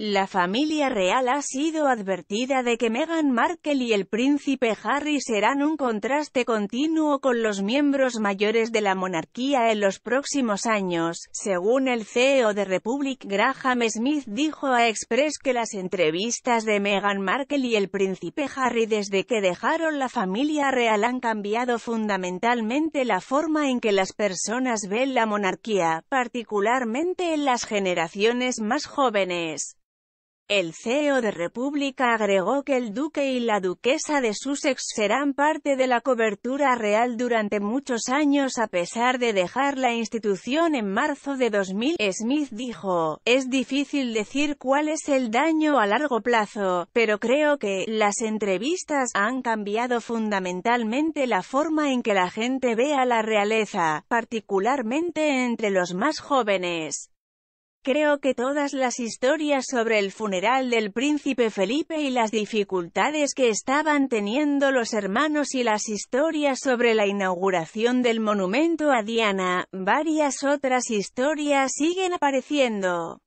La familia real ha sido advertida de que Meghan Markle y el príncipe Harry serán un contraste continuo con los miembros mayores de la monarquía en los próximos años, según el CEO de Republic Graham Smith dijo a Express que las entrevistas de Meghan Markle y el príncipe Harry desde que dejaron la familia real han cambiado fundamentalmente la forma en que las personas ven la monarquía, particularmente en las generaciones más jóvenes. El CEO de República agregó que el duque y la duquesa de Sussex serán parte de la cobertura real durante muchos años a pesar de dejar la institución en marzo de 2000. Smith dijo, es difícil decir cuál es el daño a largo plazo, pero creo que las entrevistas han cambiado fundamentalmente la forma en que la gente vea la realeza, particularmente entre los más jóvenes. Creo que todas las historias sobre el funeral del príncipe Felipe y las dificultades que estaban teniendo los hermanos y las historias sobre la inauguración del monumento a Diana, varias otras historias siguen apareciendo.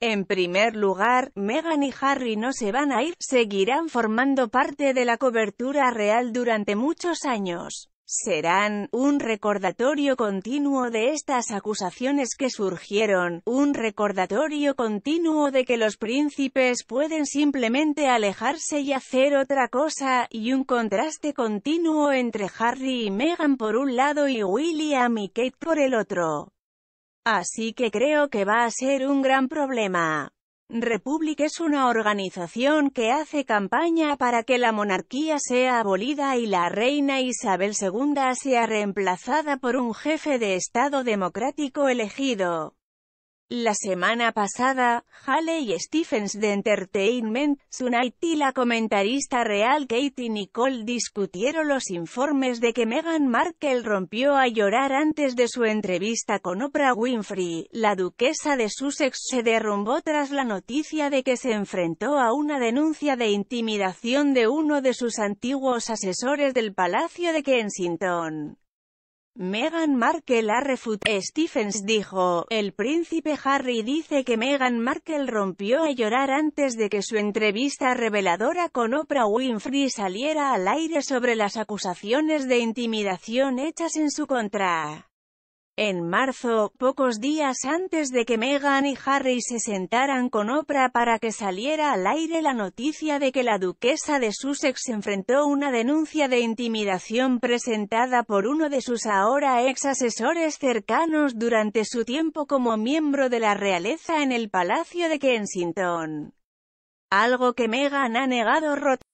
En primer lugar, Meghan y Harry no se van a ir, seguirán formando parte de la cobertura real durante muchos años serán un recordatorio continuo de estas acusaciones que surgieron, un recordatorio continuo de que los príncipes pueden simplemente alejarse y hacer otra cosa, y un contraste continuo entre Harry y Meghan por un lado y William y Kate por el otro. Así que creo que va a ser un gran problema. Republic es una organización que hace campaña para que la monarquía sea abolida y la reina Isabel II sea reemplazada por un jefe de Estado democrático elegido la semana pasada, y Stephens de Entertainment Tonight y la comentarista real Katie Nicole discutieron los informes de que Meghan Markle rompió a llorar antes de su entrevista con Oprah Winfrey. La duquesa de Sussex se derrumbó tras la noticia de que se enfrentó a una denuncia de intimidación de uno de sus antiguos asesores del Palacio de Kensington. Meghan Markle ha refutado. Stephens dijo, el príncipe Harry dice que Meghan Markle rompió a llorar antes de que su entrevista reveladora con Oprah Winfrey saliera al aire sobre las acusaciones de intimidación hechas en su contra. En marzo, pocos días antes de que Meghan y Harry se sentaran con Oprah para que saliera al aire la noticia de que la duquesa de Sussex enfrentó una denuncia de intimidación presentada por uno de sus ahora ex asesores cercanos durante su tiempo como miembro de la realeza en el Palacio de Kensington. Algo que Meghan ha negado rotundamente.